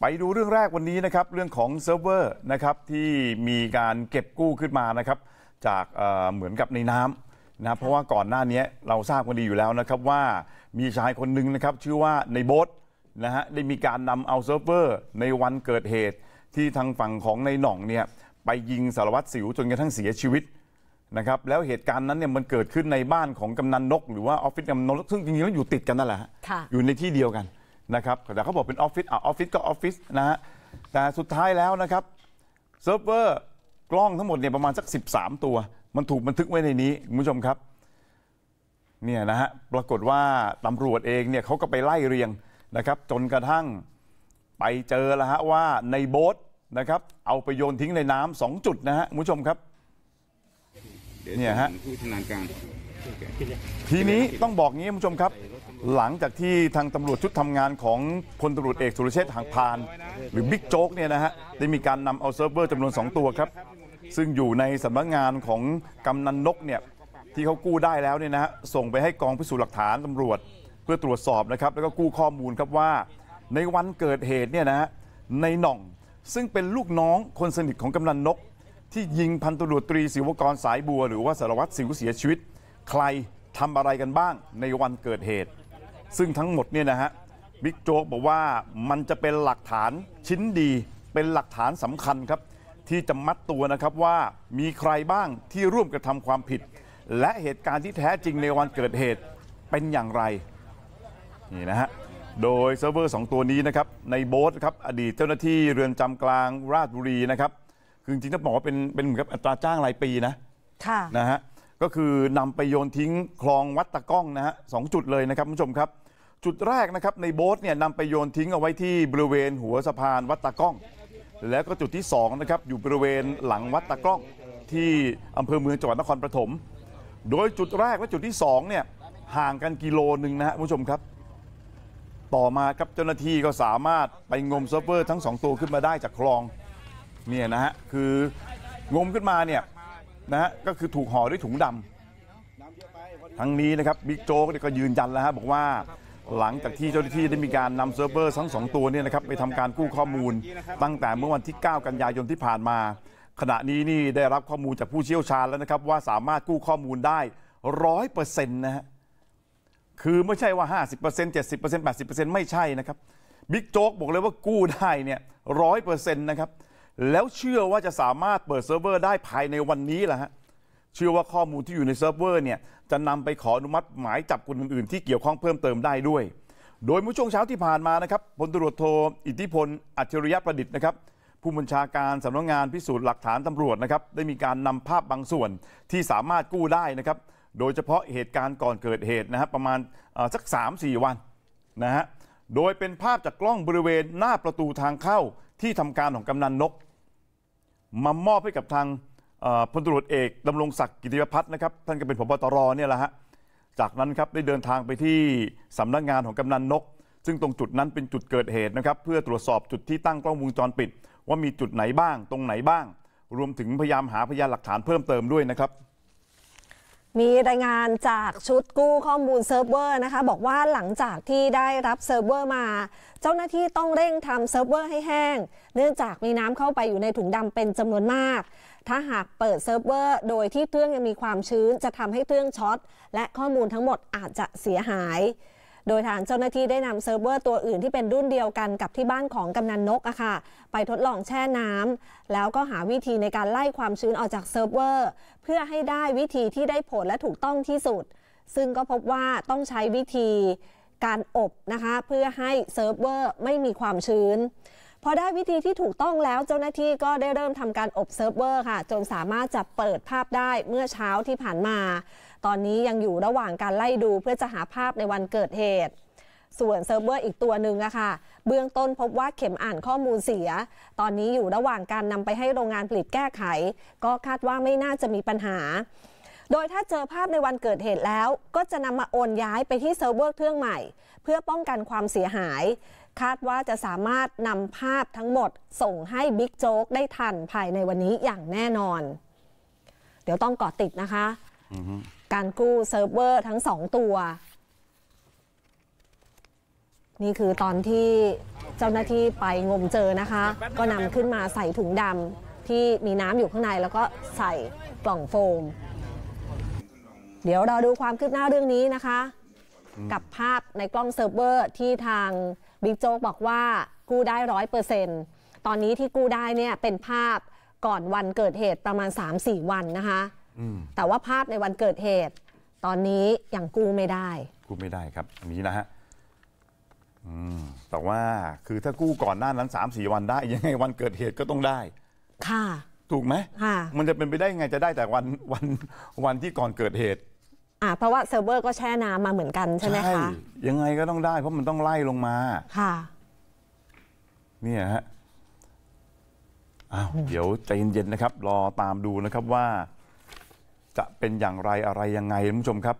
ไปดูเรื่องแรกวันนี้นะครับเรื่องของเซิร์ฟเวอร์นะครับที่มีการเก็บกู้ขึ้นมานะครับจากเเหมือนกับในน้ำนะเพราะว่าก่อนหน้านี้เราทราบกันดีอยู่แล้วนะครับว่ามีชายคนหนึ่งนะครับ ชื่อว่าในโบ๊ทนะฮะได้มีการนำเอาเซิร์ฟเวอร์ในวันเกิดเหตุที่ทางฝั่งของในหน่องเนี่ยไปยิงสารวัตรสิวจนกระทั่งเสียชีวิตนะครับแล้วเหตุการณ์นั้นเนี่ยมันเกิดขึ้นในบ้านของกำนันนกหรือว่าออฟฟิศกำนันนกซึ่งจริงๆแล้วอยู่ติดกันนั่นแหละฮะอยู่ในที่เดียวกันนะครับแต่เขาบอกเป็นออฟฟิศอ่ะออฟฟิศก็ออฟฟิศนะฮะแต่สุดท้ายแล้วนะครับเซิร์ฟเวอร์กล้องทั้งหมดเนี่ยประมาณสัก 13 ตัว มันถูกบันทึกไว้ในนี้คุณผู้ชมครับเนี่ยนะฮะปรากฏว่าตำรวจเองเนี่ยเขาก็ไปไล่เรียงนะครับจนกระทั่งไปเจอแล้วฮะว่าในโบ๊ทนะครับเอาไปโยนทิ้งในน้ำสองจุดนะฮะคุณผู้ชมครับเนี่ยฮะทีนี้ต้องบอกงี้คุณผู้ชมครับหลังจากที่ทางตำรวจชุดทำงานของพลตำรวจเอกสุรเชษฐ์หางพาน หรือบิ๊กโจ๊กเนี่ยนะฮะได้มีการนำเอาเซิร์ฟเวอร์จำนวน2 ตัวครับซึ่งอยู่ในสำนักงานของกำนันนกเนี่ยที่เขากู้ได้แล้วเนี่ยนะฮะส่งไปให้กองพิสูจน์หลักฐานตำรวจเพื่อตรวจสอบนะครับแล้วก็กู้ข้อมูลครับว่า ในวันเกิดเหตุเนี่ยนะฮะในหน่อง ซึ่งเป็นลูกน้องคนสนิทของกำนันนก ที่ยิงพันตำรวจตรีศิวกรสายบัว หรือว่าสารวัตรสิวเสียชีวิต ใครทำอะไรกันบ้างในวันเกิดเหตุซึ่งทั้งหมดเนี่ยนะฮะบิ๊กโจ๊กบอกว่ามันจะเป็นหลักฐานชิ้นดีเป็นหลักฐานสำคัญครับ ที่จะมัดตัวนะครับว่ามีใครบ้างที่ร่วมกระทำความผิด และเหตุการณ์ที่แท้จริงในวันเกิดเหตุเป็นอย่างไรนี่นะฮะโดยเซิร์ฟเวอร์2 ตัวนี้นะครับในโบสครับอดีตเจ้าหน้าที่เรือนจำกลางราชบุรีนะครับ คือจริงๆต้องบอกว่าเป็นเป็นเหมือนกับอัตราจ้างรายปีนะค่ะนะฮะก็คือนำไปโยนทิ้งคลองวัดตะก้องนะฮะสจุดเลยนะครับคุณผู้ชมครับ จุดแรกนะครับในโบ๊ทเนี่ยนำไปโยนทิ้งเอาไว้ที่บริเวณหัวสะพานวัดตะก้อง แล้วก็จุดที่2นะครับอยู่บริเวณหลังวัดตะก้องที่อำเภอเมืองจังหวัดนครปฐมโดยจุดแรกและจุดที่2เนี่ยห่างกันกิโลหนึ่งนะครับผู้ชมครับ ต่อมาครับเจ้าหน้าที่ก็สามารถไปงมเซิร์ฟเวอร์ทั้ง 2ตัวขึ้นมาได้จากคลองเนี่ยนะฮะคืองมขึ้นมาเนี่ยนะฮะก็คือถูกห่อด้วยถุงดำ ทั้งนี้นะครับบิ๊กโจ๊กก็ยืนยันแล้วฮะบอกว่าหลังจากที่เจ้าหน้าที่ได้มีการนำเซิร์ฟเวอร์ทั้ง2 ตัวเนี่ยนะครับ ไปทำการกู้ข้อมูลตั้งแต่เมื่อวันที่ 9 กันยายนที่ผ่านมา ขณะนี้นี่ได้รับข้อมูลจากผู้เชี่ยวชาญแล้วนะครับ ว่าสามารถกู้ข้อมูลได้ร้อยเปอร์เซ็นต์นะฮะคือไม่ใช่ว่า 50% 70% 80%ไม่ใช่นะครับบิ๊กโจ๊กบอกเลยว่ากู้ได้เนี่ยร้อยเปอร์เซ็นต์นะครับแล้วเชื่อว่าจะสามารถเปิดเซิร์ฟเวอร์ได้ภายในวันนี้แหละฮะเชื่อว่าข้อมูลที่อยู่ในเซิร์ฟเวอร์เนี่ยจะนำไปขออนุมัติหมายจับคนอื่นๆที่เกี่ยวข้องเพิ่มเติมได้ด้วย โดยเมื่อช่วงเช้าที่ผ่านมานะครับพลตรวจโทอิทธิพลอัจฉริยะประดิษฐ์นะครับผู้บัญชาการสำนักงงานพิสูจน์หลักฐานตำรวจนะครับได้มีการนำภาพบางส่วนที่สามารถกู้ได้นะครับโดยเฉพาะเหตุการณ์ก่อนเกิดเหตุนะฮะประมาณสัก 3-4 วันนะฮะโดยเป็นภาพจากกล้องบริเวณหน้าประตูทางเข้าที่ทำการของกำนันนกมามอบให้กับทางพลตรวจเอก ดำรงศักดิ์กิติพัฒน์นะครับท่านก็เป็นผบตรเนี่ยแหละฮะจากนั้นครับได้เดินทางไปที่สำนักงงานของกำนันนก ซึ่งตรงจุดนั้นเป็นจุดเกิดเหตุนะครับ เพื่อตรวจสอบจุดที่ตั้งกล้องวงจรปิด ว่ามีจุดไหนบ้าง ตรงไหนบ้าง รวมถึงพยายามหาพยานหลักฐานเพิ่มเติมด้วยนะครับมีรายงานจากชุดกู้ข้อมูลเซิร์ฟเวอร์นะคะบอกว่าหลังจากที่ได้รับเซิร์ฟเวอร์มาเจ้าหน้าที่ต้องเร่งทำเซิร์ฟเวอร์ให้แห้ง เนื่องจากมีน้ำเข้าไปอยู่ในถุงดำเป็นจำนวนมาก ถ้าหากเปิดเซิร์ฟเวอร์โดยที่เครื่องยังมีความชื้นจะทำให้เครื่องช็อตและข้อมูลทั้งหมดอาจจะเสียหายโดยทางเจ้าหน้าที่ได้นำเซิร์ฟเวอร์ตัวอื่นที่เป็นรุ่นเดียวกันกับที่บ้านของกำนันนกอะค่ะ ไปทดลองแช่น้ำแล้วก็หาวิธีในการไล่ความชื้นออกจากเซิร์ฟเวอร์เพื่อให้ได้วิธีที่ได้ผลและถูกต้องที่สุด ซึ่งก็พบว่าต้องใช้วิธีการอบนะคะ เพื่อให้เซิร์ฟเวอร์ไม่มีความชื้นพอได้วิธีที่ถูกต้องแล้ว เจ้าหน้าที่ก็ได้เริ่มทำการอบเซิร์ฟเวอร์ค่ะจนสามารถจะเปิดภาพได้เมื่อเช้าที่ผ่านมาตอนนี้ยังอยู่ระหว่างการไล่ดูเพื่อจะหาภาพในวันเกิดเหตุ ส่วนเซิร์ฟเวอร์อีกตัวหนึ่งอะค่ะเบื้องต้นพบว่าเข็มอ่านข้อมูลเสีย ตอนนี้อยู่ระหว่างการนำไปให้โรงงานผลิตแก้ไข ก็คาดว่าไม่น่าจะมีปัญหา โดยถ้าเจอภาพในวันเกิดเหตุแล้วก็จะนำมาโอนย้ายไปที่เซิร์ฟเวอร์เครื่องใหม่ เพื่อป้องกันความเสียหาย คาดว่าจะสามารถนำภาพทั้งหมด ส่งให้บิ๊กโจ๊กได้ทันภายในวันนี้อย่างแน่นอน เดี๋ยวต้องเกาะติดนะคะ mm-hmm. การกู้เซิร์ฟเวอร์ทั้งสองตัว นี่คือตอนที่เจ้าหน้าที่ไปงมเจอนะคะ ก็นำขึ้นมาใส่ถุงดำที่มีน้ำอยู่ข้างในแล้วก็ใส่กล่องโฟม เดี๋ยวเราดูความคืบหน้าเรื่องนี้นะคะ กับภาพในกล้องเซิร์ฟเวอร์ที่ทางบิ๊กโจ๊กบอกว่ากู้ได้ร้อยเปอร์เซ็นต์ตอนนี้ที่กู้ได้เนี่ยเป็นภาพก่อนวันเกิดเหตุประมาณ 3-4 วันนะคะแต่ว่าภาพในวันเกิดเหตุ ตอนนี้ยังกู้ไม่ได้ กู้ไม่ได้ครับอันนี้นะฮะแต่ว่าคือถ้ากู้ก่อนหน้านั้น3ามสี่วันได้ ยังไงวันเกิดเหตุก็ต้องได้ ค่ะ ถูกไหมมันจะเป็นไปได้ไงจะได้แต่วันวันวันที่ก่อนเกิดเหตุ อ่าเพราะว่าเซิร์ฟเวอร์ ก็แช่น้ำมาเหมือนกันใช่ไหมคะยังไงก็ต้องได้ เพราะมันต้องไล่ลงมา ค่ะเนี่ยฮะอ้าวเดี๋ยวใจเย็นๆนะครับ รอตามดูนะครับว่าจะเป็นอย่างไรอะไรยังไงคุณผู้ชมครับ